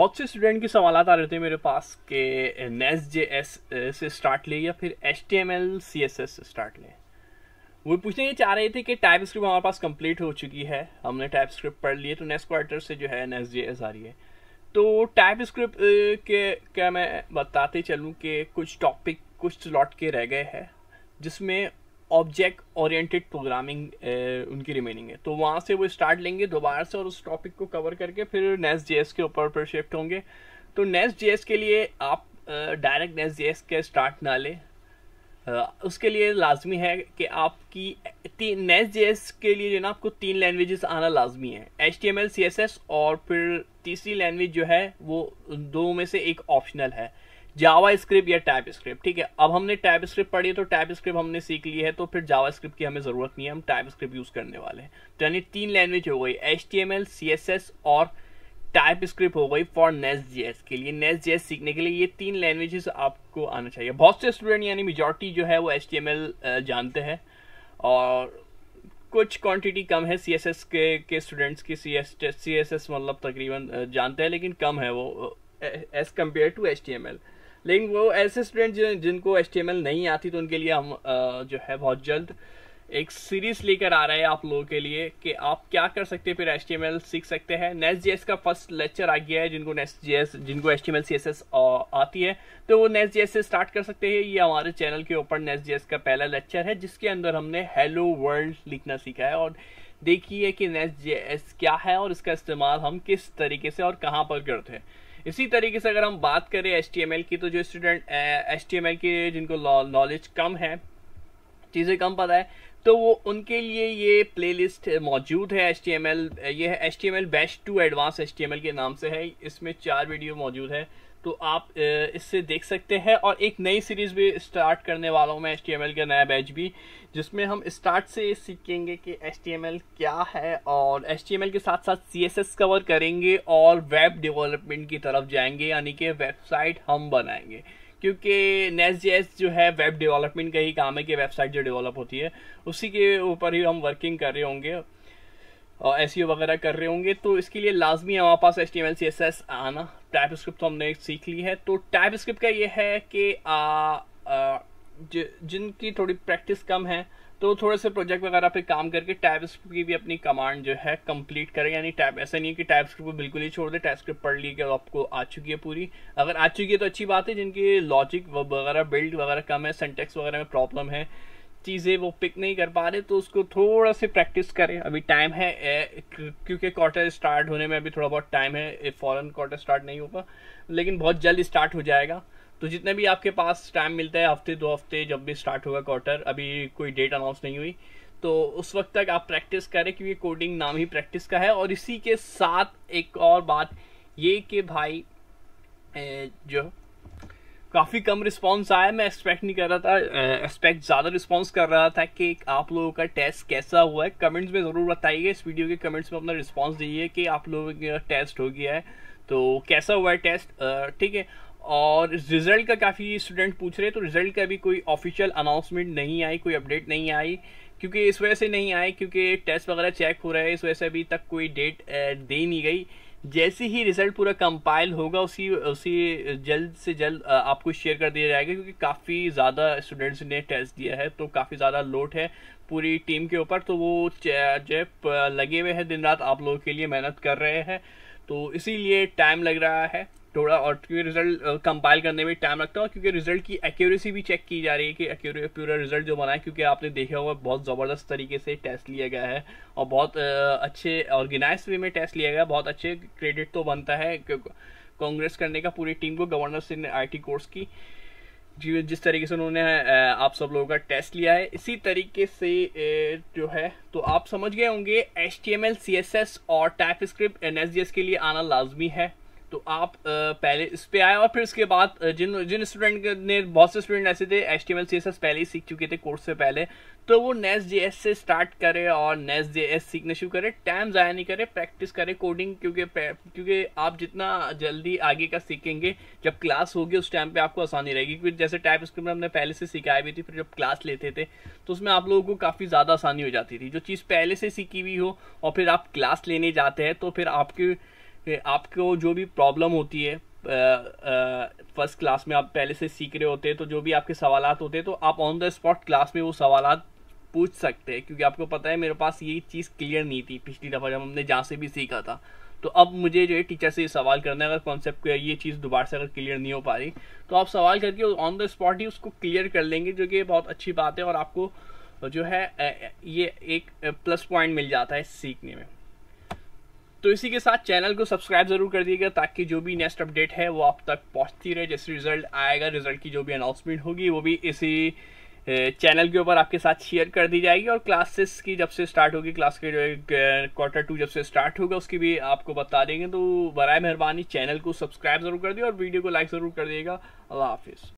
बहुत से स्टूडेंट के सवाल आ रहे थे मेरे पास कि नेस जे एस से स्टार्ट लें या फिर H T M L C S S से स्टार्ट लें वो पूछना ये चाह रहे थे कि टाइप स्क्रिप्ट हमारे पास कंप्लीट हो चुकी है हमने टाइप स्क्रिप्ट पढ़ लिए तो नेक्स्ट क्वार्टर से जो है नेस जे एस आ रही है तो टाइप स्क्रिप्ट के क्या मैं बताते चलूँ कि कुछ टॉपिक कुछ स्लॉट के रह गए हैं जिसमें ऑब्जेक्ट ओरिएंटेड प्रोग्रामिंग उनकी रिमेनिंग है तो वहाँ से वो स्टार्ट लेंगे दोबारा से और उस टॉपिक को कवर करके फिर नेस्ट जे के ऊपर पर शिफ्ट होंगे तो नेस्ट जे के लिए आप डायरेक्ट नेस्ट जे के स्टार्ट ना लें uh, उसके लिए लाजमी है कि आपकी तीन नेस्ट जे के लिए जो ना आपको तीन लैंग्वेजेस आना लाजमी है H T M L C S S और फिर तीसरी लैंग्वेज जो है वो दो में से एक ऑप्शनल है जावा स्क्रिप्ट या टाइप स्क्रिप्ट ठीक है अब हमने टाइप स्क्रिप्ट पढ़ी तो टाइप स्क्रिप्ट हमने सीख ली है तो फिर जावा स्क्रिप्ट की हमें ज़रूरत नहीं है हम टाइप स्क्रिप्ट यूज़ करने वाले हैं तो यानी तीन लैंग्वेज हो गई H T M L C S S और टाइप स्क्रिप्ट हो गई फॉर नेस्ट जेएस के लिए नेस्ट जेएस सीखने के लिए ये तीन लैंग्वेजेस आपको आना चाहिए बहुत से स्टूडेंट यानी मेजोरिटी जो है वो एच जानते हैं और कुछ क्वांटिटी कम है सी के के स्टूडेंट्स की सी एस मतलब तकरीबन जानते हैं लेकिन कम है वो एज कम्पेयर टू एच लेकिन वो ऐसे स्टूडेंट जिन जिनको एच नहीं आती तो उनके लिए हम जो है बहुत जल्द एक सीरीज लेकर आ रहा है आप लोगों के लिए कि आप क्या कर सकते हैं फिर एच सीख सकते हैं नेस्ट जी का फर्स्ट लेक्चर आ गया है जिनको नेस्ट जी जिनको एच टी आती है तो वो नेस्ट जी से स्टार्ट कर सकते हैं ये हमारे चैनल के ऊपर नेस्ट जी का पहला लेक्चर है जिसके अंदर हमने हेलो वर्ल्ड लिखना सीखा है और देखिए कि नेस्ट जी क्या है और इसका इस्तेमाल हम किस तरीके से और कहाँ पर करते हैं इसी तरीके से अगर हम बात करें एल की तो जो स्टूडेंट एस एल की जिनको नॉलेज कम है चीज़ें कम पता है तो वो उनके लिए ये प्लेलिस्ट मौजूद है एच ये है H T M L bash to advance H के नाम से है इसमें चार वीडियो मौजूद है तो आप इससे देख सकते हैं और एक नई सीरीज़ भी स्टार्ट करने वाला हूँ मैं एच का नया बैच भी जिसमें हम स्टार्ट से सीखेंगे कि एच क्या है और एच के साथ साथ सी एस एस कवर करेंगे और वेब डेवलपमेंट की तरफ जाएंगे यानी कि वेबसाइट हम बनाएंगे क्योंकि नेस जे जो है वेब डेवलपमेंट का ही काम है कि वेबसाइट जो डेवलप होती है उसी के ऊपर ही हम वर्किंग कर रहे होंगे और एस e वगैरह कर रहे होंगे तो इसके लिए लाजमी हमारे पास H T M L C S S आना टाइप स्क्रिप्ट तो हमने सीख ली है तो टाइप स्क्रिप्ट का ये है कि आ, आ, ज, जिनकी थोड़ी प्रैक्टिस कम है तो थोड़े से प्रोजेक्ट वगैरह पे काम करके टाइप स्क्रिप्ट की भी अपनी कमांड जो है कंप्लीट करें यानी टैब ऐसा नहीं है कि टैब स्क्रिप्ट को बिल्कुल ही छोड़ दे टैब स्क्रिप्ट पढ़ ली कि आपको आ चुकी है पूरी अगर आ चुकी है तो अच्छी बात है जिनकी लॉजिक वगैरह बिल्ड वगैरह कम है सेंटेक्स वगैरह में प्रॉब्लम है चीज़ें वो पिक नहीं कर पा रहे तो उसको थोड़ा से प्रैक्टिस करें अभी टाइम है क्योंकि क्वार्टर स्टार्ट होने में अभी थोड़ा बहुत टाइम है फॉरन क्वार्टर स्टार्ट नहीं होगा लेकिन बहुत जल्द स्टार्ट हो जाएगा तो जितने भी आपके पास टाइम मिलता है हफ्ते दो हफ्ते जब भी स्टार्ट होगा क्वार्टर अभी कोई डेट अनाउंस नहीं हुई तो उस वक्त तक आप प्रैक्टिस करें क्योंकि कोडिंग नाम ही प्रैक्टिस का है और इसी के साथ एक और बात ये कि भाई जो काफ़ी कम रिस्पांस आया मैं एक्सपेक्ट नहीं कर रहा था एक्सपेक्ट ज़्यादा रिस्पांस कर रहा था कि आप लोगों का टेस्ट कैसा हुआ है कमेंट्स में ज़रूर बताइए इस वीडियो के कमेंट्स में अपना रिस्पांस दीजिए कि आप लोगों का टेस्ट हो गया है तो कैसा हुआ है टेस्ट ठीक है और रिज़ल्ट का काफ़ी स्टूडेंट पूछ रहे हैं तो रिज़ल्ट का भी कोई ऑफिशियल अनाउंसमेंट नहीं आई कोई अपडेट नहीं आई क्योंकि इस वजह से नहीं आए क्योंकि टेस्ट वगैरह चेक हो रहा है इस वजह से अभी तक कोई डेट दे नहीं गई जैसे ही रिज़ल्ट पूरा कंपाइल होगा उसी उसी जल्द से जल्द आपको शेयर कर दिया जाएगा क्योंकि काफ़ी ज़्यादा स्टूडेंट्स ने टेस्ट दिया है तो काफ़ी ज़्यादा लोड है पूरी टीम के ऊपर तो वो जब लगे हुए हैं दिन रात आप लोगों के लिए मेहनत कर रहे हैं तो इसीलिए टाइम लग रहा है थोड़ा और क्योंकि रिजल्ट कंपाइल करने में टाइम लगता है क्योंकि रिजल्ट की एक्यूरेसी भी चेक की जा रही है कि एक्यूरे पूरा रिजल्ट जो बना है क्योंकि आपने देखा होगा बहुत ज़बरदस्त तरीके से टेस्ट लिया गया है और बहुत अच्छे ऑर्गेनाइज वे में टेस्ट लिया गया बहुत अच्छे क्रेडिट तो बनता है कांग्रेस करने का पूरी टीम को गवर्नर सिंह ने आई कोर्स की जी जिस तरीके से उन्होंने आप सब लोगों का टेस्ट लिया है इसी तरीके से जो है तो आप समझ गए होंगे H T M L C S S और TypeScript N S G S के लिए आना लाजमी है तो आप पहले इस पर आए और फिर इसके बाद जिन जिन स्टूडेंट ने बहुत से स्टूडेंट ऐसे थे एच टी एम पहले ही सीख चुके थे कोर्स से पहले तो वो नेस जे एस से स्टार्ट करे और नेस जे एस सीखना शुरू करे टाइम ज़ाया नहीं करे प्रैक्टिस करे कोडिंग क्योंकि क्योंकि आप जितना जल्दी आगे का सीखेंगे जब क्लास होगी उस टाइम पे आपको आसानी रहेगी क्योंकि जैसे टाइप स्क्रिप्ट हमने पहले से सिखाई भी थी फिर जब क्लास लेते थे तो उसमें आप लोगों को काफ़ी ज़्यादा आसानी हो जाती थी जो चीज़ पहले से सीखी हुई हो और फिर आप क्लास लेने जाते हैं तो फिर आपके कि आपको जो भी प्रॉब्लम होती है फर्स्ट क्लास में आप पहले से सीख रहे होते हैं तो जो भी आपके सवाल होते हैं तो आप ऑन द स्पॉट क्लास में वो सवाल पूछ सकते हैं क्योंकि आपको पता है मेरे पास ये चीज़ क्लियर नहीं थी पिछली दफ़ा जब हमने जहाँ से भी सीखा था तो अब मुझे जो है टीचर से ये सवाल करना है अगर कॉन्सेप्ट को ये चीज़ दोबारा से अगर क्लियर नहीं हो पा रही तो आप सवाल करके ऑन द स्पॉट ही उसको क्लियर कर लेंगे जो कि बहुत अच्छी बात है और आपको जो है ये एक प्लस पॉइंट मिल जाता है सीखने में तो इसी के साथ चैनल को सब्सक्राइब जरूर कर दिएगा ताकि जो भी नेक्स्ट अपडेट है वो आप तक पहुंचती रहे जैसे रिजल्ट आएगा रिजल्ट की जो भी अनाउंसमेंट होगी वो भी इसी चैनल के ऊपर आपके साथ शेयर कर दी जाएगी और क्लासेस की जब से स्टार्ट होगी क्लास के जो क्वार्टर टू जब से स्टार्ट होगा उसकी भी आपको बता देंगे तो बर मेहरबानी चैनल को सब्सक्राइब जरूर कर दिए और वीडियो को लाइक ज़रूर कर दिएगा अल्लाह हाफिज़